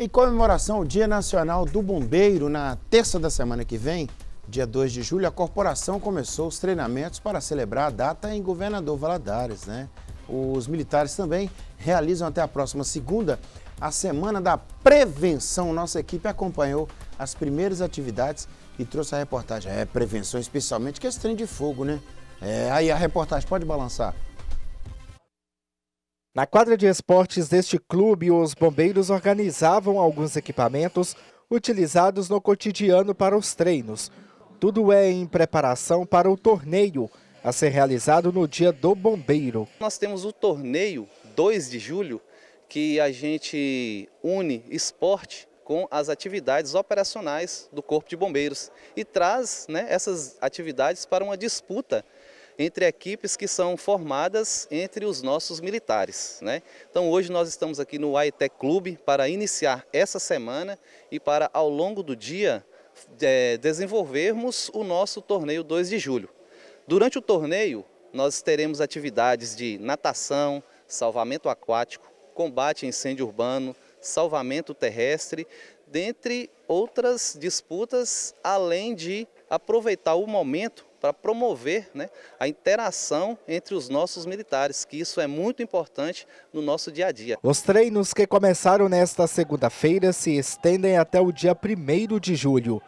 Em comemoração ao Dia Nacional do Bombeiro, na terça da semana que vem, dia 2 de julho, a corporação começou os treinamentos para celebrar a data em Governador Valadares. Né? Os militares também realizam até a próxima segunda a Semana da Prevenção. Nossa equipe acompanhou as primeiras atividades e trouxe a reportagem. É, prevenção especialmente, que é esse trem de fogo, né? É, aí a reportagem pode balançar. Na quadra de esportes deste clube, os bombeiros organizavam alguns equipamentos utilizados no cotidiano para os treinos. Tudo é em preparação para o torneio a ser realizado no Dia do Bombeiro. Nós temos o torneio 2 de julho, que a gente une esporte com as atividades operacionais do Corpo de Bombeiros e traz né, essas atividades para uma disputa entre equipes que são formadas entre os nossos militares. Né? Então hoje nós estamos aqui no Aitec Clube para iniciar essa semana e para ao longo do dia é, desenvolvermos o nosso torneio 2 de julho. Durante o torneio nós teremos atividades de natação, salvamento aquático, combate a incêndio urbano, salvamento terrestre, dentre outras disputas, além de aproveitar o momento para promover né, a interação entre os nossos militares, que isso é muito importante no nosso dia a dia. Os treinos que começaram nesta segunda-feira se estendem até o dia 1 de julho.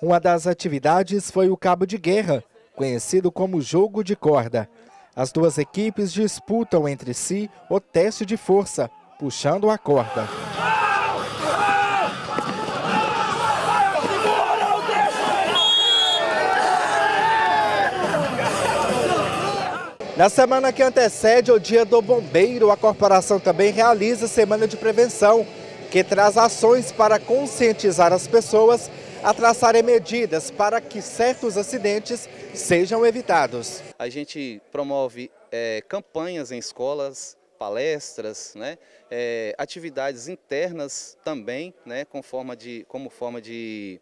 Uma das atividades foi o cabo de guerra, conhecido como jogo de corda. As duas equipes disputam entre si o teste de força, puxando a corda. Na semana que antecede o Dia do Bombeiro, a corporação também realiza Semana de Prevenção, que traz ações para conscientizar as pessoas a traçarem medidas para que certos acidentes sejam evitados. A gente promove é, campanhas em escolas, palestras, né, é, atividades internas também, né, com forma de, como forma de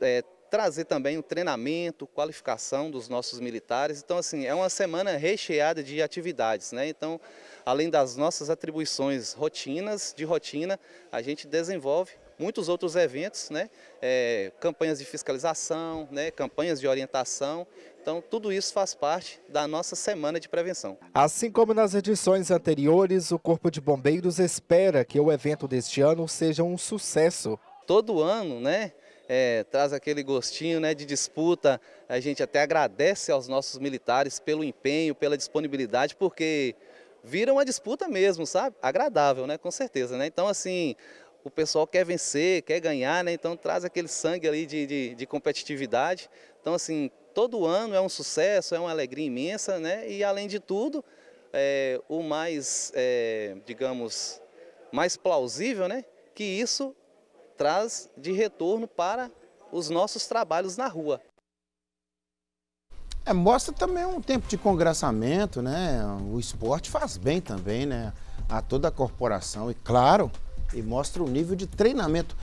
é, trazer também o treinamento, qualificação dos nossos militares. Então, assim, é uma semana recheada de atividades, né? Então, além das nossas atribuições rotinas, de rotina, a gente desenvolve muitos outros eventos, né? É, campanhas de fiscalização, né? campanhas de orientação. Então, tudo isso faz parte da nossa semana de prevenção. Assim como nas edições anteriores, o Corpo de Bombeiros espera que o evento deste ano seja um sucesso. Todo ano, né? é, traz aquele gostinho né, de disputa. A gente até agradece aos nossos militares pelo empenho, pela disponibilidade, porque vira uma disputa mesmo, sabe? Agradável, né? Com certeza, né? Então, assim, o pessoal quer vencer, quer ganhar, né? Então traz aquele sangue ali de, de, de, competitividade. Então, assim, todo ano é um sucesso, é uma alegria imensa, né? E além de tudo, é, o mais, é, digamos, mais plausível, né? Que isso traz de retorno para os nossos trabalhos na rua. É, mostra também um tempo de congressamento, né? O esporte faz bem também, né? A toda a corporação e, claro, e mostra o nível de treinamento.